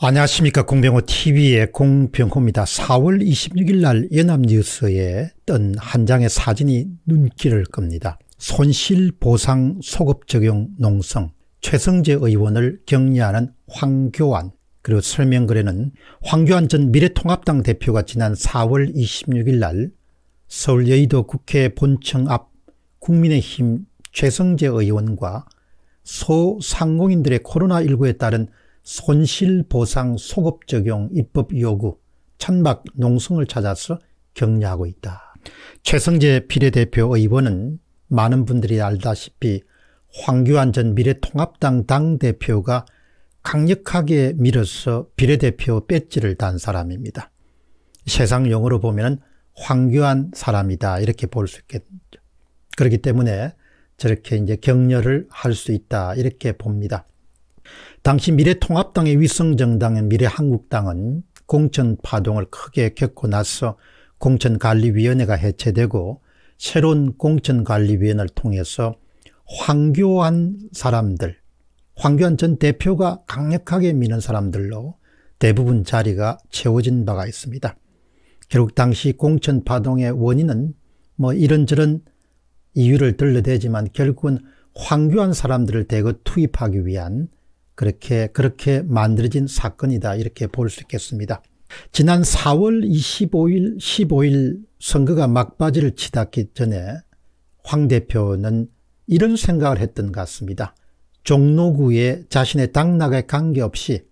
안녕하십니까 공병호 tv의 공병호입니다. 4월 26일 날 연합뉴스에 뜬 한 장의 사진이 눈길을 끕니다 손실보상 소급 적용 농성 최성재 의원을 격려하는 황교안 그리고 설명글에는 황교안 전 미래통합당 대표가 지난 4월 26일 날 서울 여의도 국회 본청 앞 국민의힘 최성재 의원과 소상공인들의 코로나19에 따른 손실보상 소급 적용 입법 요구 천막 농성을 찾아서 격려하고 있다. 최성재 비례대표 의원은 많은 분들이 알다시피 황교안 전 미래통합당 당대표가 강력하게 밀어서 비례대표 배지를 단 사람입니다. 세상 용어로 보면 황교안 사람이다 이렇게 볼 수 있겠죠. 그렇기 때문에 저렇게 이제 격려를 할 수 있다 이렇게 봅니다. 당시 미래통합당의 위성정당인 미래한국당은 공천파동을 크게 겪고 나서 공천관리위원회가 해체되고 새로운 공천관리위원회를 통해서 황교안 사람들, 황교안 전 대표가 강력하게 미는 사람들로 대부분 자리가 채워진 바가 있습니다. 결국 당시 공천파동의 원인은 뭐 이런저런 이유를 들려대지만 결국은 황교안 사람들을 대거 투입하기 위한 그렇게 그렇게 만들어진 사건이다 이렇게 볼 수 있겠습니다. 지난 4월 25일 15일 선거가 막바지를 치닫기 전에 황 대표는 이런 생각을 했던 것 같습니다. 종로구에 자신의 당락에 관계없이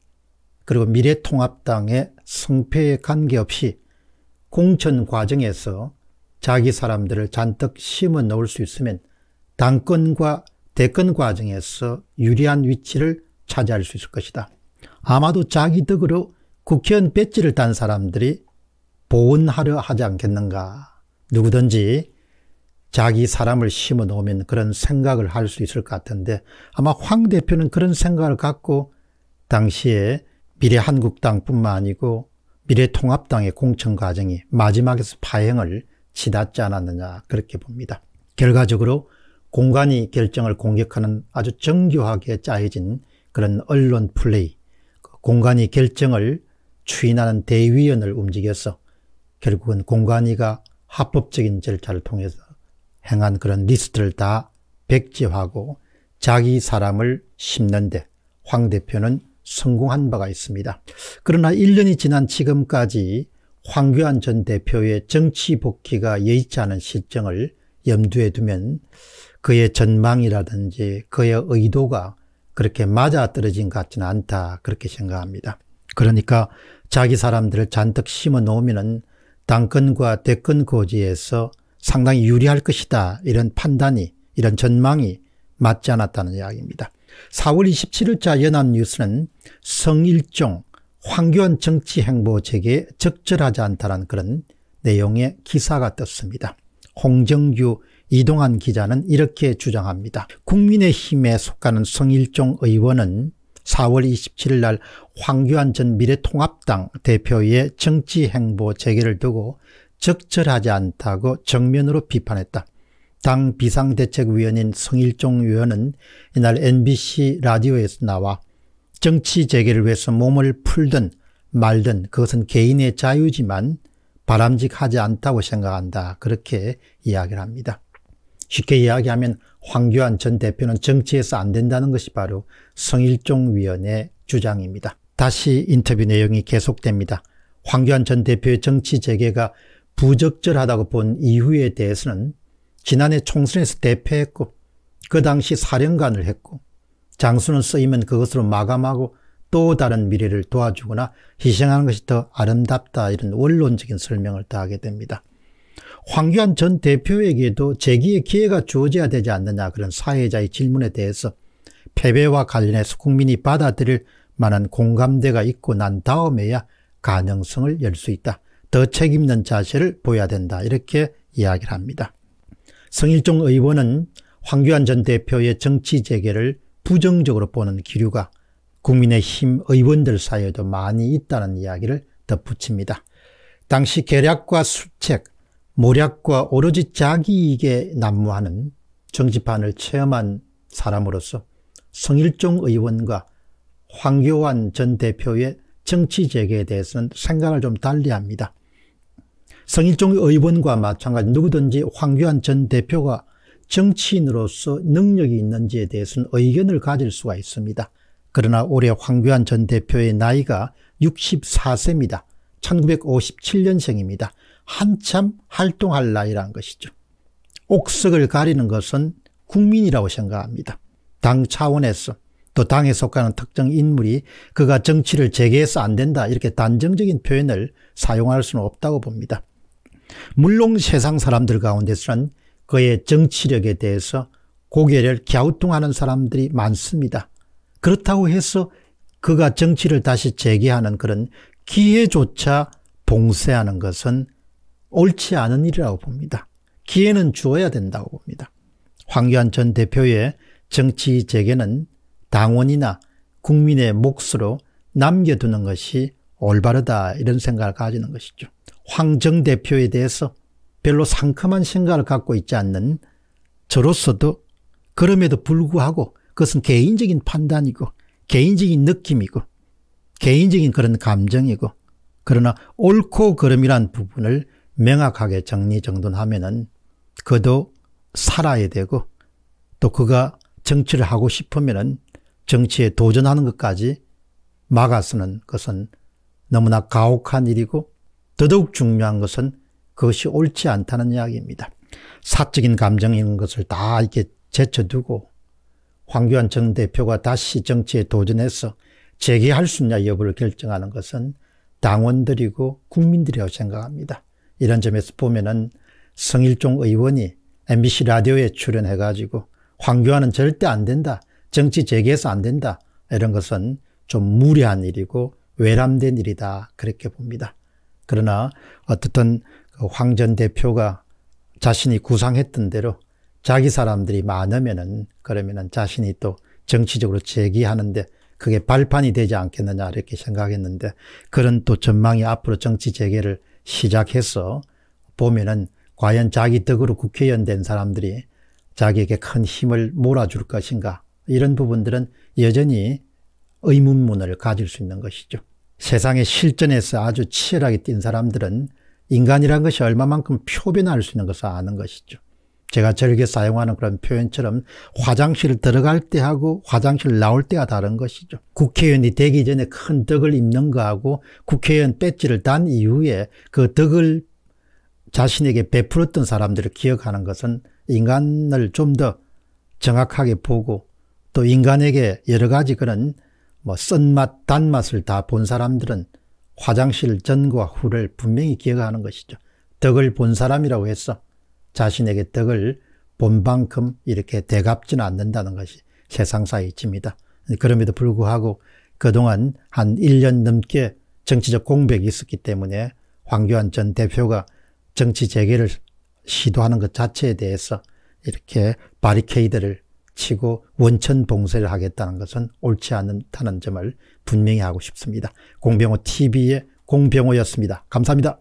그리고 미래통합당의 성패에 관계없이 공천 과정에서 자기 사람들을 잔뜩 심어 넣을 수 있으면 당권과 대권 과정에서 유리한 위치를 차지할 수 있을 것이다. 아마도 자기 덕으로 국회의원 배지를 딴 사람들이 보은하려 하지 않겠는가. 누구든지 자기 사람을 심어 놓으면 그런 생각을 할 수 있을 것 같은데 아마 황 대표는 그런 생각을 갖고 당시에 미래한국당뿐만 아니고 미래통합당의 공천 과정이 마지막에서 파행을 치닫지 않았느냐 그렇게 봅니다. 결과적으로 공간이 결정을 공격하는 아주 정교하게 짜여진 그런 언론 플레이, 그 공간이 결정을 추인하는 대위원을 움직여서 결국은 공간이가 합법적인 절차를 통해서 행한 그런 리스트를 다 백지화하고 자기 사람을 심는데 황 대표는 성공한 바가 있습니다. 그러나 1년이 지난 지금까지 황교안 전 대표의 정치 복귀가 여의치 않은 실정을 염두에 두면 그의 전망이라든지 그의 의도가 그렇게 맞아떨어진 것 같지는 않다 그렇게 생각합니다. 그러니까 자기 사람들을 잔뜩 심어 놓으면은 당권과 대권 고지에서 상당히 유리할 것이다 이런 판단이 이런 전망이 맞지 않았다는 이야기입니다. 4월 27일자 연합뉴스는 성일종 황교안 정치행보책에 적절하지 않다는 그런 내용의 기사가 떴습니다. 홍정규 이동한 기자는 이렇게 주장합니다. 국민의힘에 속하는 성일종 의원은 4월 27일 날 황교안 전 미래통합당 대표의 정치행보 재개를 두고 적절하지 않다고 정면으로 비판했다. 당 비상대책위원인 성일종 의원은 이날 MBC 라디오에서 나와 정치 재개를 위해서 몸을 풀든 말든 그것은 개인의 자유지만 바람직하지 않다고 생각한다. 그렇게 이야기를 합니다. 쉽게 이야기하면 황교안 전 대표는 정치에서 안 된다는 것이 바로 성일종위원의 주장입니다. 다시 인터뷰 내용이 계속됩니다. 황교안 전 대표의 정치 재개가 부적절하다고 본 이유에 대해서는 지난해 총선에서 대패했고 그 당시 사령관을 했고 장수는 쓰이면 그것으로 마감하고 또 다른 미래를 도와주거나 희생하는 것이 더 아름답다 이런 원론적인 설명을 더하게 됩니다. 황교안 전 대표에게도 재기의 기회가 주어져야 되지 않느냐 그런 사회자의 질문에 대해서 패배와 관련해서 국민이 받아들일 만한 공감대가 있고 난 다음에야 가능성을 열 수 있다. 더 책임있는 자세를 보여야 된다. 이렇게 이야기를 합니다. 성일종 의원은 황교안 전 대표의 정치 재개를 부정적으로 보는 기류가 국민의힘 의원들 사이에도 많이 있다는 이야기를 덧붙입니다. 당시 계략과 수책, 모략과 오로지 자기에게 난무하는 정치판을 체험한 사람으로서 성일종 의원과 황교안 전 대표의 정치 재개에 대해서는 생각을 좀 달리합니다. 성일종 의원과 마찬가지 누구든지 황교안 전 대표가 정치인으로서 능력이 있는지에 대해서는 의견을 가질 수가 있습니다. 그러나 올해 황교안 전 대표의 나이가 64세입니다. 1957년생입니다. 한참 활동할 나이란 것이죠. 옥석을 가리는 것은 국민이라고 생각합니다. 당 차원에서 또 당에 속하는 특정 인물이 그가 정치를 재개해서 안 된다 이렇게 단정적인 표현을 사용할 수는 없다고 봅니다. 물론 세상 사람들 가운데서는 그의 정치력에 대해서 고개를 갸우뚱하는 사람들이 많습니다. 그렇다고 해서 그가 정치를 다시 재개하는 그런 기회조차 봉쇄하는 것은 옳지 않은 일이라고 봅니다. 기회는 주어야 된다고 봅니다. 황교안 전 대표의 정치 재개는 당원이나 국민의 몫으로 남겨두는 것이 올바르다 이런 생각을 가지는 것이죠. 황정 대표에 대해서 별로 상큼한 생각을 갖고 있지 않는 저로서도 그럼에도 불구하고 그것은 개인적인 판단이고 개인적인 느낌이고 개인적인 그런 감정이고 그러나 옳고 그름이란 부분을 명확하게 정리정돈하면은 그도 살아야 되고 또 그가 정치를 하고 싶으면은 정치에 도전하는 것까지 막아서는 것은 너무나 가혹한 일이고 더더욱 중요한 것은 그것이 옳지 않다는 이야기입니다. 사적인 감정인 것을 다 이렇게 제쳐두고 황교안 전 대표가 다시 정치에 도전해서 재개할 수 있냐 여부를 결정하는 것은 당원들이고 국민들이라고 생각합니다. 이런 점에서 보면은 성일종 의원이 MBC 라디오에 출연해가지고 황교안은 절대 안 된다. 정치 재개해서 안 된다. 이런 것은 좀 무례한 일이고 외람된 일이다. 그렇게 봅니다. 그러나 어떻든 그 황전 대표가 자신이 구상했던 대로 자기 사람들이 많으면은 그러면은 자신이 또 정치적으로 재기하는데 그게 발판이 되지 않겠느냐 이렇게 생각했는데 그런 또 전망이 앞으로 정치 재개를 시작해서 보면은 과연 자기 덕으로 국회의원 된 사람들이 자기에게 큰 힘을 몰아줄 것인가 이런 부분들은 여전히 의문문을 가질 수 있는 것이죠. 세상의 실전에서 아주 치열하게 뛴 사람들은 인간이란 것이 얼마만큼 표변할 수 있는 것을 아는 것이죠. 제가 저렇게 사용하는 그런 표현처럼 화장실 들어갈 때하고 화장실 나올 때가 다른 것이죠. 국회의원이 되기 전에 큰 덕을 입는 거하고 국회의원 배지를 단 이후에 그 덕을 자신에게 베풀었던 사람들을 기억하는 것은 인간을 좀 더 정확하게 보고 또 인간에게 여러 가지 그런 뭐 쓴맛, 단맛을 다 본 사람들은 화장실 전과 후를 분명히 기억하는 것이죠. 덕을 본 사람이라고 해서 자신에게 덕을 본만큼 이렇게 대갚지는 않는다는 것이 세상사 이치입니다. 그럼에도 불구하고 그동안 한 1년 넘게 정치적 공백이 있었기 때문에 황교안 전 대표가 정치 재개를 시도하는 것 자체에 대해서 이렇게 바리케이드를 치고 원천 봉쇄를 하겠다는 것은 옳지 않다는 점을 분명히 하고 싶습니다. 공병호 TV의 공병호였습니다. 감사합니다.